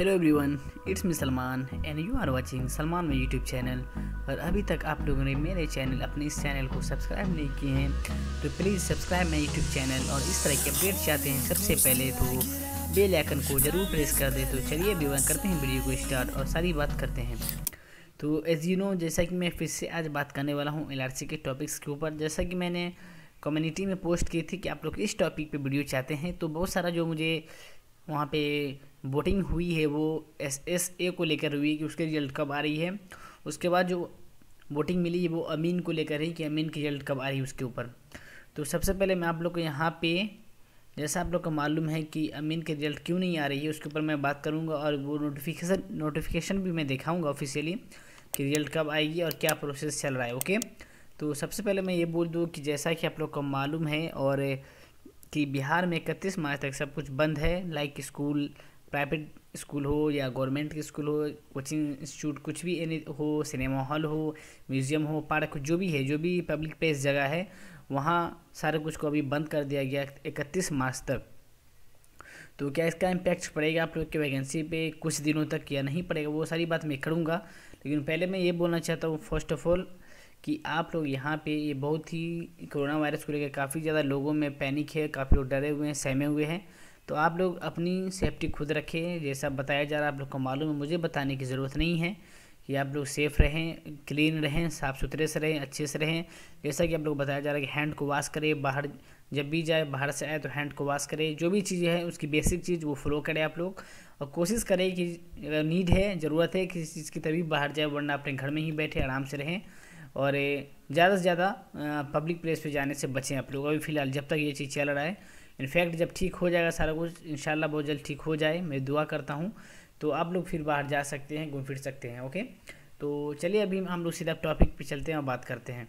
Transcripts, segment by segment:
hello everyone it's me Salman and you are watching Salman my YouTube channel और अभी तक आप लोगों ने मेरे चैनल अपने इस चैनल को सब्सक्राइब नहीं किए हैं तो please subscribe my YouTube channel और इस तरह के अपडेट्स चाहते हैं सबसे पहले तो बेल आइकन को ज़रूर प्रेस कर दें तो चलिए एवरीवन करते हैं वीडियो को स्टार्ट और सारी बात करते हैं तो एज़ यू नो जैसा कि मैं फिर से आज बात करने वाला हूँ एल के टॉपिक्स के ऊपर जैसा कि मैंने कम्युनिटी में पोस्ट की थी कि आप लोग इस टॉपिक पर वीडियो चाहते हैं तो बहुत सारा जो मुझे वहाँ पे वोटिंग हुई है वो एस एस ए को लेकर हुई कि उसके रिजल्ट कब आ रही है उसके बाद जो वोटिंग मिली है वो अमीन को लेकर है कि अमीन की रिजल्ट कब आ रही है उसके ऊपर तो सबसे पहले मैं आप लोग को यहाँ पे जैसा आप लोग को मालूम है कि अमीन के रिजल्ट क्यों नहीं आ रही है उसके ऊपर मैं बात करूँगा और वो नोटिफिकेशन नोटिफिकेशन भी मैं दिखाऊँगा ऑफिशियली कि रिजल्ट कब आएगी और क्या प्रोसेस चल रहा है ओके तो सबसे पहले मैं ये बोल दूँ कि जैसा कि आप लोग को मालूम है और कि बिहार में इकतीस मार्च तक सब कुछ बंद है लाइक स्कूल प्राइवेट स्कूल हो या गवर्नमेंट के स्कूल हो कोचिंग इंस्टीट्यूट कुछ भी एनी हो सिनेमा हॉल हो म्यूज़ियम हो पार्क जो भी है जो भी पब्लिक प्लेस जगह है वहाँ सारा कुछ को अभी बंद कर दिया गया इकतीस मार्च तक तो क्या इसका इम्पैक्ट पड़ेगा आप लोग के वैकेंसी पे कुछ दिनों तक या नहीं पड़ेगा वो सारी बात मैं करूँगा लेकिन पहले मैं ये बोलना चाहता हूँ फर्स्ट ऑफ ऑल कि आप लोग यहाँ पे ये बहुत ही कोरोना वायरस को लेकर काफ़ी ज़्यादा लोगों में पैनिक है काफ़ी लोग डरे हुए हैं सहमे हुए हैं तो आप लोग अपनी सेफ्टी खुद रखें जैसा बताया जा रहा है आप लोग को मालूम है मुझे बताने की ज़रूरत नहीं है कि आप लोग सेफ़ रहें क्लीन रहें साफ़ सुथरे से रहें अच्छे से रहें जैसा कि आप लोग बताया जा रहा है कि हैंड को वॉश करें बाहर जब भी जाए बाहर से आए तो हैंड को वॉश करें जो भी चीज़ें हैं उसकी बेसिक चीज़ वो फॉलो करें आप लोग और कोशिश करें कि अगर नीड है ज़रूरत है किसी चीज़ की तभी बाहर जाए वरना अपने घर में ही बैठे आराम से रहें और ज़्यादा से ज़्यादा पब्लिक प्लेस पर जाने से बचें आप लोग अभी फ़िलहाल जब तक ये चीज़ चल रहा है इनफैक्ट जब ठीक हो जाएगा सारा कुछ इन बहुत जल्द ठीक हो जाए मैं दुआ करता हूँ तो आप लोग फिर बाहर जा सकते हैं घूम फिर सकते हैं ओके तो चलिए अभी हम लोग सीधा टॉपिक पे चलते हैं और बात करते हैं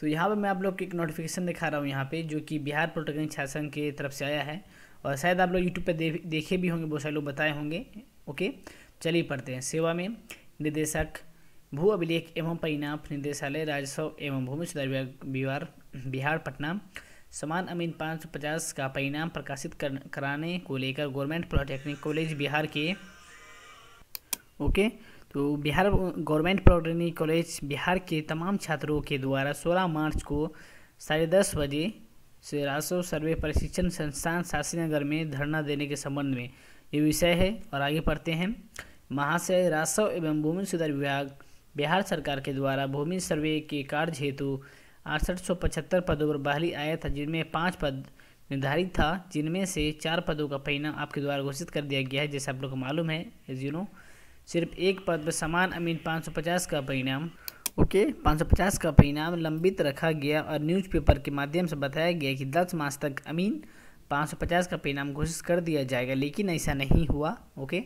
तो यहाँ पर मैं आप लोग को एक नोटिफिकेशन दिखा रहा हूँ यहाँ पे जो कि बिहार छात्र शासन के तरफ से आया है और शायद आप लोग यूट्यूब पर दे, देखे भी होंगे बहुत सारे लोग बताए होंगे ओके चलिए पढ़ते हैं सेवा में निदेशक भू अभिलेख एवं परिणाम निदेशालय राजस्व एवं भूमि सुधार विभाग बिहार पटना समान अमीन 550 का परिणाम प्रकाशित कर, कराने को लेकर गवर्नमेंट पॉलिटेक्निक कॉलेज बिहार के ओके तो Bihar government polytechnic college Bihar के तमाम छात्रों के द्वारा 16 मार्च को साढ़े दस बजे से राजस्व सर्वे प्रशिक्षण संस्थान शास्त्रीनगर में धरना देने के संबंध में ये विषय है और आगे पढ़ते हैं महाशय राजस्व एवं भूमि सुधार विभाग बिहार सरकार के द्वारा भूमि सर्वे के कार्य हेतु अड़सठ पदों पर बहाली आया था जिनमें पाँच पद निर्धारित था जिनमें से चार पदों का परिणाम आपके द्वारा घोषित कर दिया गया है जैसे आप लोग को मालूम है एज यू नो सिर्फ एक पद पर समान अमीन 550 का परिणाम ओके सौ 550 का परिणाम लंबित रखा गया और न्यूज़पेपर के माध्यम से बताया गया कि 10 मास तक अमीन 550 का परिणाम घोषित कर दिया जाएगा लेकिन ऐसा नहीं हुआ ओके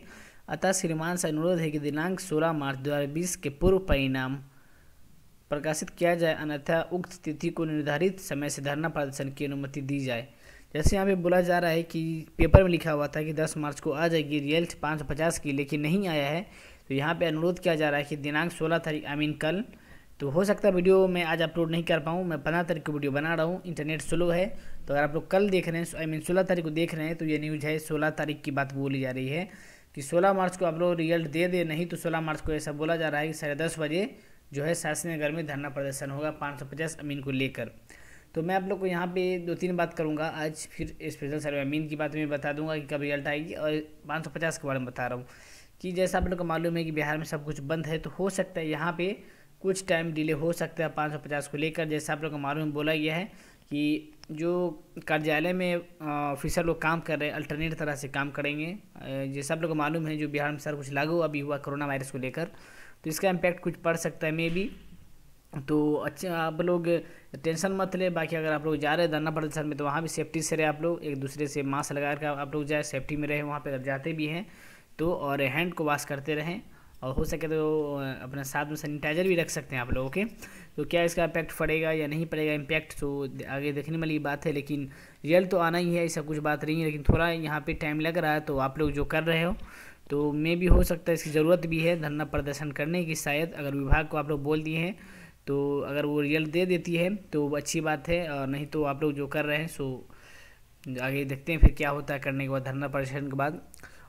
अतः श्रीमान से अनुरोध है कि दिनांक 16 मार्च 2020 के पूर्व परिणाम प्रकाशित किया जाए अन्यथा उक्त तिथि को निर्धारित समय से धरना प्रदर्शन की अनुमति दी जाए जैसे यहाँ पे बोला जा रहा है कि पेपर में लिखा हुआ था कि 10 मार्च को आ जाएगी रिजल्ट पाँच पचास की लेकिन नहीं आया है तो यहाँ पे अनुरोध किया जा रहा है कि दिनांक 16 तारीख आई मीन कल तो हो सकता है वीडियो मैं आज अपलोड नहीं कर पाऊँ मैं पंद्रह तारीख को वीडियो बना रहा हूँ इंटरनेट स्लो है तो अगर आप लोग कल देख रहे हैं आई मीन सोलह तारीख को देख रहे हैं तो ये न्यूज़ है सोलह तारीख की बात बोली जा रही है कि सोलह मार्च को आप लोग रिजल्ट दे दे नहीं तो सोलह मार्च को ऐसा बोला जा रहा है कि साढ़े दस बजे जो है शासन नगर में धरना प्रदर्शन होगा 550 अमीन को लेकर तो मैं आप लोग को यहाँ पे दो तीन बात करूँगा आज फिर स्पेशल सर्वे अमीन की बात में बता दूंगा कि कब रिजल्ट आएगी और 550 के बारे में बता रहा हूँ कि जैसा आप लोग को मालूम है कि बिहार में सब कुछ बंद है तो हो सकता है यहाँ पर कुछ टाइम डिले हो सकता है पचास को लेकर जैसा आप लोग को मालूम बोला गया है कि जो कार्यालय में ऑफिसर लोग काम कर रहे हैं अल्टरनेट तरह से काम करेंगे ये सब लोग को मालूम है जो बिहार में सर कुछ लागू अभी हुआ कोरोना वायरस को लेकर तो इसका इम्पैक्ट कुछ पड़ सकता है मे बी तो अच्छे आप लोग टेंशन मत ले बाकी अगर आप लोग जा रहे हैं धरना प्रदर्शन में तो वहाँ भी सेफ्टी से रहे आप लोग एक दूसरे से मास्क लगा कर आप लोग जाए सेफ्टी में रहे वहाँ पर जाते भी हैं तो और हैंड को वॉश करते रहें और हो सके तो अपना साथ में सैनिटाइज़र भी रख सकते हैं आप लोग ओके तो क्या इसका इम्पैक्ट पड़ेगा या नहीं पड़ेगा इम्पैक्ट तो आगे देखने वाली बात है लेकिन रियल तो आना ही है ऐसा कुछ बात नहीं है लेकिन थोड़ा यहाँ पर टाइम लग रहा है तो आप लोग जो कर रहे हो तो मे भी हो सकता है इसकी ज़रूरत भी है धरना प्रदर्शन करने की शायद अगर विभाग को आप लोग बोल दिए हैं तो अगर वो रियल दे देती है तो अच्छी बात है और नहीं तो आप लोग जो कर रहे हैं सो आगे देखते हैं फिर क्या होता है करने के बाद धरना प्रदर्शन के बाद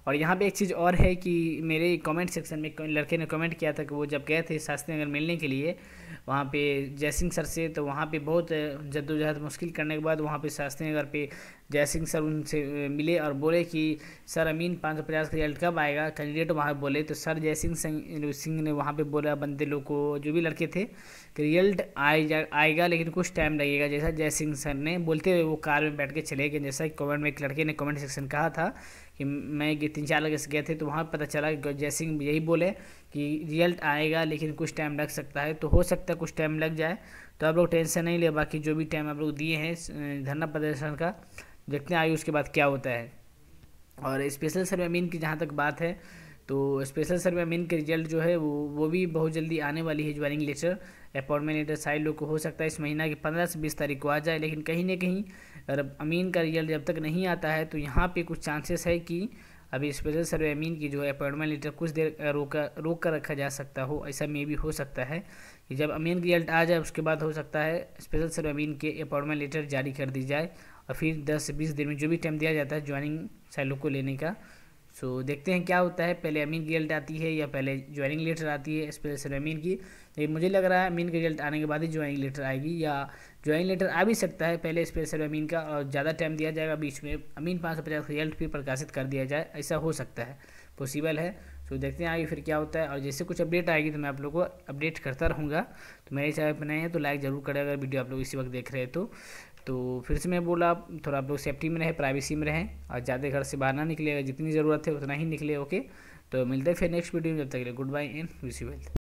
और यहाँ पे एक चीज़ और है कि मेरे कमेंट सेक्शन में लड़के ने कमेंट किया था कि वो जब गए थे शास्त्री नगर मिलने के लिए वहाँ पे जयसिंह सर से तो वहाँ पे बहुत जद्दोजहद मुश्किल करने के बाद वहाँ पे शास्त्री नगर पे जयसिंह सर उनसे मिले और बोले कि सर अमीन पाँच सौ पचास का रिजल्ट कब आएगा कैंडिडेट वहाँ बोले तो सर जयसिंह सिंह ने वहाँ पे बोला बंदे लोग को जो भी लड़के थे कि रिजल्ट आए आएगा लेकिन कुछ टाइम लगेगा जैसा जयसिंह सर ने बोलते हुए वो कार में बैठ के चले गए जैसा कमेंट में एक लड़के ने कमेंट सेक्शन कहा था कि मैं तीन चार लगे से गए थे तो वहाँ पता चला कि जयसिंह यही बोले कि रिजल्ट आएगा लेकिन कुछ टाइम लग सकता है तो हो सकता है कुछ टाइम लग जाए तो आप लोग टेंशन नहीं ले बाकी जो भी टाइम आप लोग दिए हैं धरना प्रदर्शन का देखते हैं आगे उसके बाद क्या होता है और स्पेशल सर्वे मीन की जहाँ तक बात है तो स्पेशल सर्वे मीन के रिजल्ट जो है वो वो भी बहुत जल्दी आने वाली है ज्वाइनिंग लेटर अपॉइंटमेंट लेटर सारे लोग को हो सकता है इस महीना की पंद्रह से बीस तारीख को आ जाए लेकिन कहीं ना कहीं अगर अमीन का रिजल्ट जब तक नहीं आता है तो यहाँ पे कुछ चांसेस है कि अभी स्पेशल सर्वे अमीन की जो है अपॉइंटमेंट लेटर कुछ देर रोका रोक कर रखा जा सकता हो ऐसा मे भी हो सकता है कि जब अमीन रिजल्ट आ जाए उसके बाद हो सकता है स्पेशल सर्वे अमीन के अपॉइंटमेंट लेटर जारी कर दी जाए और फिर 10 से 20 दिन में जो भी टाइम दिया जाता है ज्वाइनिंग सैलो को लेने का सो so, देखते हैं क्या होता है पहले अमीन की रिजल्ट आती है या पहले ज्वाइनिंग लेटर आती है स्पेशल अमीन की लेकिन मुझे लग रहा है अमीन के रिजल्ट आने के बाद ही ज्वाइनिंग लेटर आएगी या ज्वाइनिंग लेटर आ भी सकता है पहले स्पेशल अमीन का और ज़्यादा टाइम दिया जाएगा बीच में अमीन पाँच सौ पचास रिजल्ट भी प्रकाशित कर दिया जाए ऐसा हो सकता है पॉसिबल है सो so, देखते हैं आगे फिर क्या होता है और जैसे कुछ अपडेट आएगी तो मैं आप लोग को अपडेट करता रहूँगा तो मेरे चैनल पर नए हैं तो लाइक ज़रूर करें अगर वीडियो आप लोग इसी वक्त देख रहे हैं तो तो फिर से मैं बोला थोड़ा आप लोग सेफ्टी में रहें प्राइवेसी में रहें और ज़्यादा घर से बाहर ना निकले जितनी ज़रूरत है उतना ही निकले ओके तो मिलते हैं फिर नेक्स्ट वीडियो में जब तक के लिए goodbye and wish you wealth